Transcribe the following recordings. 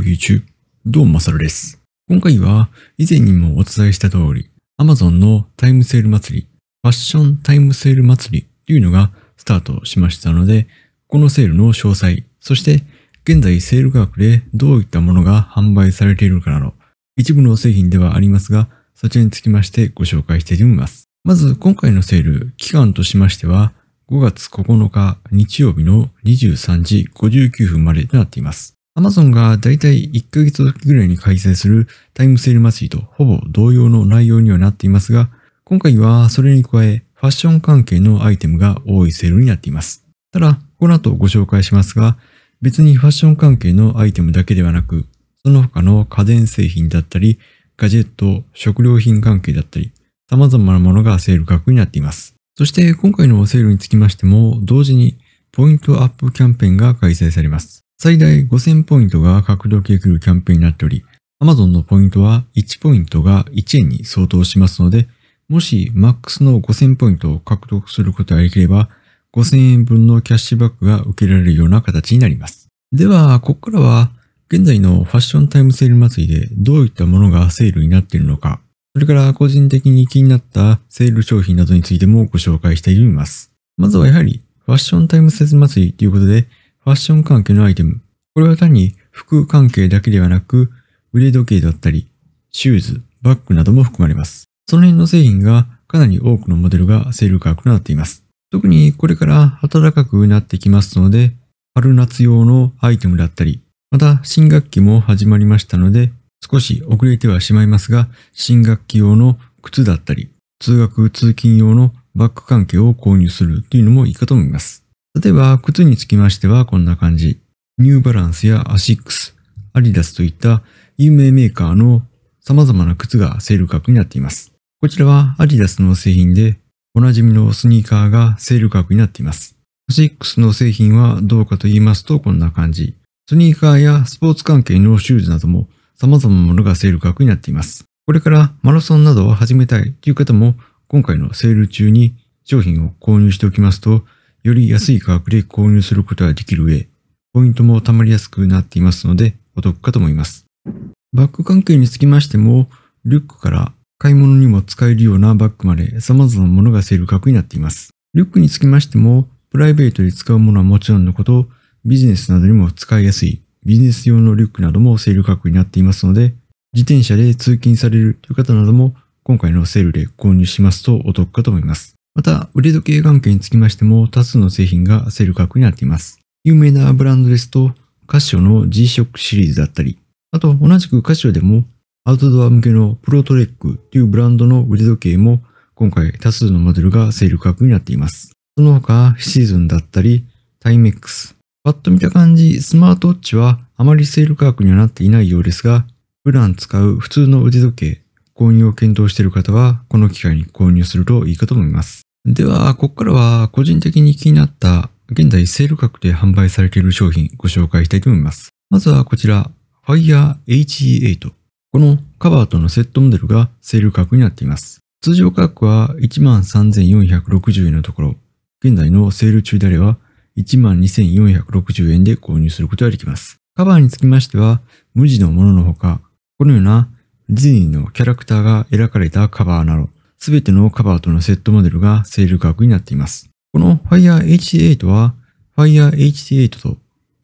YouTube どうもまさるです。今回は以前にもお伝えした通り Amazon のタイムセール祭り、ファッションタイムセール祭りというのがスタートしましたので、このセールの詳細、そして現在セール価格でどういったものが販売されているかなど、一部の製品ではありますが、そちらにつきましてご紹介してみます。まず今回のセール、期間としましては、5月9日日曜日の23時59分までとなっています。アマゾンがだいたい1ヶ月ぐらいに開催するタイムセール祭りとほぼ同様の内容にはなっていますが、今回はそれに加えファッション関係のアイテムが多いセールになっています。ただ、この後ご紹介しますが、別にファッション関係のアイテムだけではなく、その他の家電製品だったり、ガジェット、食料品関係だったり、様々なものがセール価格になっています。そして今回のセールにつきましても、同時にポイントアップキャンペーンが開催されます。最大5000ポイントが獲得できるキャンペーンになっており、Amazon のポイントは1ポイントが1円に相当しますので、もし MAX の5000ポイントを獲得することができれば、5000円分のキャッシュバックが受けられるような形になります。では、ここからは、現在のファッションタイムセール祭りでどういったものがセールになっているのか、それから個人的に気になったセール商品などについてもご紹介してみます。まずはやはり、ファッションタイムセール祭りということで、ファッション関係のアイテム。これは単に服関係だけではなく、腕時計だったり、シューズ、バッグなども含まれます。その辺の製品がかなり多くのモデルがセール価格となっています。特にこれから暖かくなってきますので、春夏用のアイテムだったり、また新学期も始まりましたので、少し遅れてはしまいますが、新学期用の靴だったり、通学通勤用のバッグ関係を購入するというのもいいかと思います。例えば、靴につきましてはこんな感じ。ニューバランスやアシックス、アリダスといった有名メーカーの様々な靴がセール価格になっています。こちらはアディダスの製品で、おなじみのスニーカーがセール価格になっています。アシックスの製品はどうかと言いますとこんな感じ。スニーカーやスポーツ関係のシューズなども様々なものがセール価格になっています。これからマラソンなどを始めたいという方も今回のセール中に商品を購入しておきますとより安い価格で購入することができる上、ポイントも貯まりやすくなっていますので、お得かと思います。バッグ関係につきましても、リュックから買い物にも使えるようなバッグまで様々なものがセール価格になっています。リュックにつきましても、プライベートで使うものはもちろんのこと、ビジネスなどにも使いやすいビジネス用のリュックなどもセール価格になっていますので、自転車で通勤されるという方なども今回のセールで購入しますとお得かと思います。また、腕時計関係につきましても多数の製品がセール価格になっています。有名なブランドですと、カシオの G-SHOCK シリーズだったり、あと同じくカシオでもアウトドア向けのプロトレックというブランドの腕時計も今回多数のモデルがセール価格になっています。その他、シーズンだったり、タイメックス。パッと見た感じ、スマートウォッチはあまりセール価格にはなっていないようですが、普段使う普通の腕時計、購入を検討している方は、この機会に購入するといいかと思います。では、ここからは個人的に気になった現在セール価格で販売されている商品ご紹介したいと思います。まずはこちら、Fire HE8。このカバーとのセットモデルがセール価格になっています。通常価格は13,460円のところ、現在のセール中であれば12,460円で購入することができます。カバーにつきましては、無地のもののほか、このようなディズニーのキャラクターが描かれたカバーなど、すべてのカバーとのセットモデルがセール価格になっています。この Fire HD8 は Fire HD8 と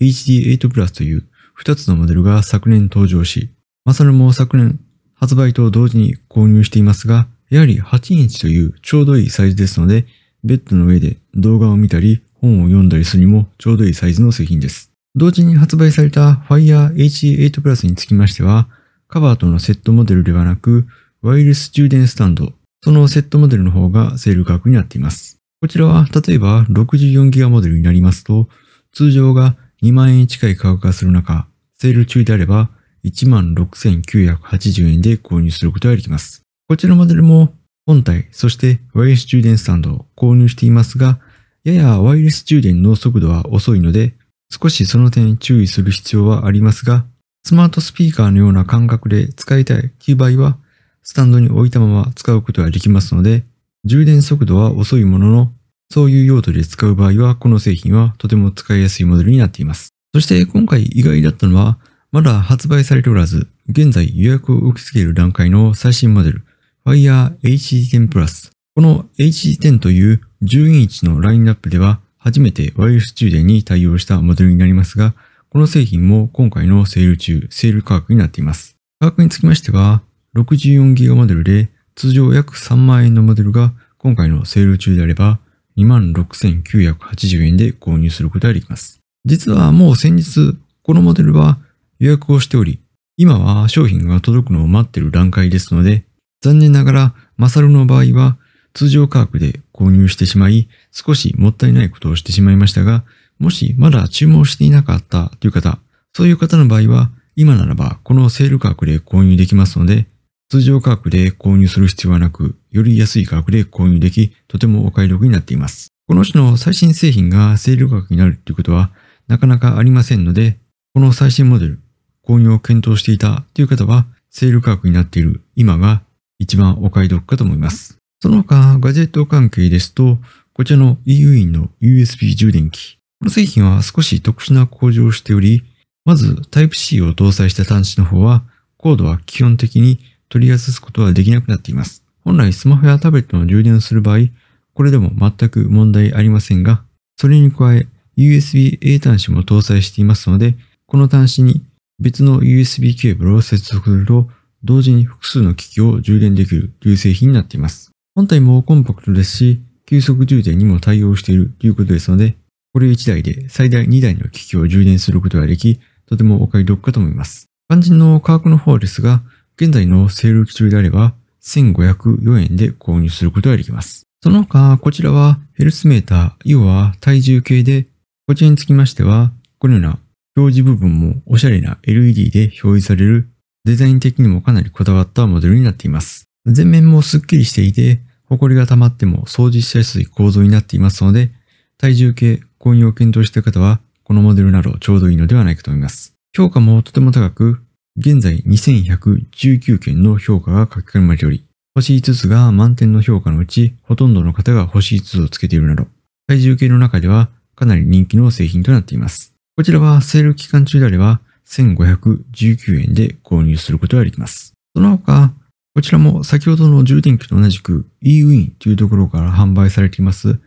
HD8 Plus という2つのモデルが昨年登場し、マサルも昨年発売と同時に購入していますが、やはり8インチというちょうどいいサイズですので、ベッドの上で動画を見たり本を読んだりするにもちょうどいいサイズの製品です。同時に発売された Fire H8 Plus につきましては、カバーとのセットモデルではなく、ワイルス充電スタンド、そのセットモデルの方がセール価格になっています。こちらは、例えば 64GB モデルになりますと、通常が2万円近い価格がする中、セール中であれば16,980円で購入することができます。こちらのモデルも本体、そしてワイヤレス充電スタンドを購入していますが、ややワイヤレス充電の速度は遅いので、少しその点注意する必要はありますが、スマートスピーカーのような感覚で使いたいという場合は、スタンドに置いたまま使うことができますので、充電速度は遅いものの、そういう用途で使う場合は、この製品はとても使いやすいモデルになっています。そして今回意外だったのは、まだ発売されておらず、現在予約を受け付ける段階の最新モデル、Fire HD10 Plus。この HD10 という12インチのラインナップでは、初めてワイヤレス充電に対応したモデルになりますが、この製品も今回のセール中、セール価格になっています。価格につきましては、64GB モデルで通常約3万円のモデルが今回のセール中であれば26,980円で購入することができます。実はもう先日このモデルは予約をしており、今は商品が届くのを待っている段階ですので、残念ながらマサルの場合は通常価格で購入してしまい、少しもったいないことをしてしまいましたが、もしまだ注文していなかったという方、そういう方の場合は、今ならばこのセール価格で購入できますので、通常価格で購入する必要はなく、より安い価格で購入でき、とてもお買い得になっています。この種の最新製品がセール価格になるということは、なかなかありませんので、この最新モデル、購入を検討していたという方は、セール価格になっている今が一番お買い得かと思います。その他、ガジェット関係ですと、こちらの EU 院の USB 充電器、この製品は少し特殊な向上をしており、まず Type-C を搭載した端子の方は、コードは基本的に取り外すことはできなくなっています。本来スマホやタブレットの充電をする場合、これでも全く問題ありませんが、それに加え USB-A 端子も搭載していますので、この端子に別の USB ケーブルを接続すると、同時に複数の機器を充電できるという製品になっています。本体もコンパクトですし、急速充電にも対応しているということですので、これ1台で最大2台の機器を充電することができ、とてもお買い得かと思います。肝心の価格の方ですが、現在のセール期中であれば、1504円で購入することができます。その他、こちらはヘルスメーター、要は体重計で、こちらにつきましては、このような表示部分もおしゃれな LED で表示される、デザイン的にもかなりこだわったモデルになっています。前面もスッキリしていて、ホコリが溜まっても掃除しやすい構造になっていますので、体重計、購入を検討しる方は、このモデルなどちょうどいいのではないかと思います。評価もとても高く、現在2119件の評価が書き込まれており、星5つが満点の評価のうち、ほとんどの方が星5つをつけているなど、体重計の中ではかなり人気の製品となっています。こちらはセール期間中であれば、1519円で購入することができます。その他、こちらも先ほどの充電器と同じく eWin というところから販売されています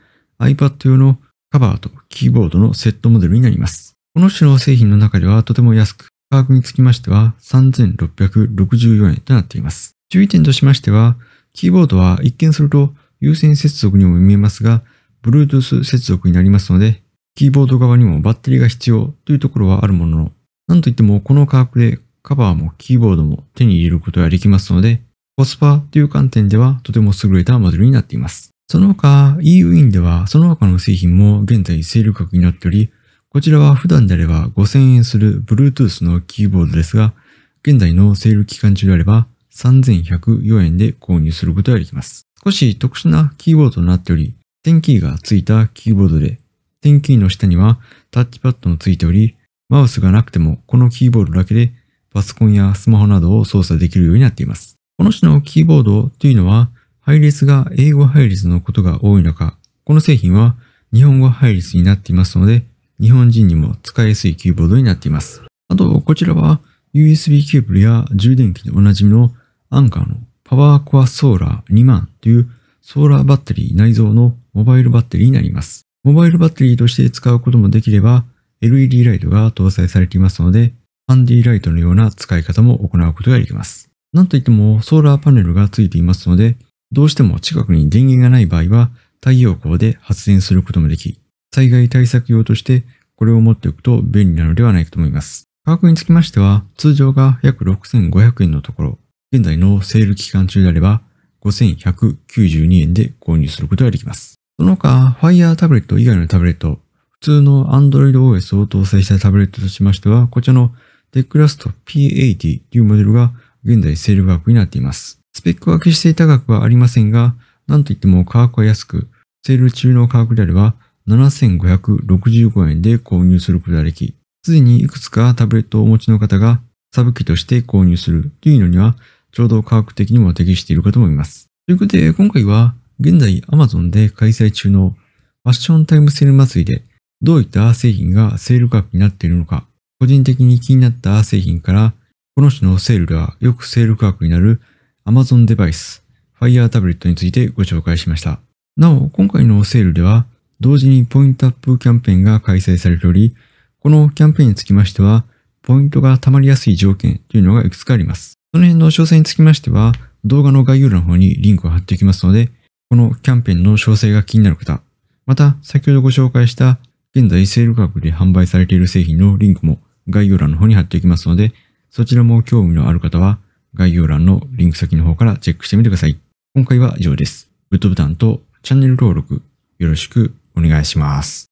iPad 用のカバーとキーボードのセットモデルになります。この種の製品の中ではとても安く、価格につきましては3664円となっています。注意点としましては、キーボードは一見すると有線接続にも見えますが、Bluetooth 接続になりますので、キーボード側にもバッテリーが必要というところはあるものの、なんといってもこの価格でカバーもキーボードも手に入れることができますので、コスパという観点ではとても優れたモデルになっています。その他 e u i ンではその他の製品も現在セール価格になっており、こちらは普段であれば5000円する Bluetooth のキーボードですが、現在のセール期間中であれば3104円で購入することができます。少し特殊なキーボードとなっており、ンキーが付いたキーボードで、ンキーの下にはタッチパッドも付いており、マウスがなくてもこのキーボードだけでパソコンやスマホなどを操作できるようになっています。この種のキーボードというのは配列が英語配列のことが多い中、この製品は日本語配列になっていますので、日本人にも使いやすいキーボードになっています。あと、こちらは USB ケーブルや充電器でおなじみのアンカーのパワーコアソーラー2万というソーラーバッテリー内蔵のモバイルバッテリーになります。モバイルバッテリーとして使うこともできれば LED ライトが搭載されていますので、ハンディライトのような使い方も行うことができます。なんといってもソーラーパネルが付いていますので、どうしても近くに電源がない場合は太陽光で発電することもでき、災害対策用としてこれを持っておくと便利なのではないかと思います。価格につきましては、通常が約6500円のところ、現在のセール期間中であれば5192円で購入することができます。その他、Fire タブレット以外のタブレット、普通の Android OS を搭載したタブレットとしましては、こちらの Declust P80 というモデルが現在セール価格クになっています。スペックは決して高く額はありませんが、なんといっても価格は安く、セール中の価格であれば7565円で購入することができ、すでにいくつかタブレットをお持ちの方がサブ機として購入するというのには、ちょうど科学的にも適しているかと思います。ということで、今回は現在 Amazon で開催中のファッションタイムセール祭りでどういった製品がセール価格になっているのか、個人的に気になった製品から、この種のセールではよくセール価格になる Amazon デバイス Fire タブレットについてご紹介しました。なお、今回のセールでは、同時にポイントアップキャンペーンが開催されており、このキャンペーンにつきましては、ポイントが貯まりやすい条件というのがいくつかあります。その辺の詳細につきましては、動画の概要欄の方にリンクを貼っておきますので、このキャンペーンの詳細が気になる方、また先ほどご紹介した現在セール価格で販売されている製品のリンクも概要欄の方に貼っておきますので、そちらも興味のある方は概要欄のリンク先の方からチェックしてみてください。今回は以上です。グッドボタンとチャンネル登録よろしくお願いします。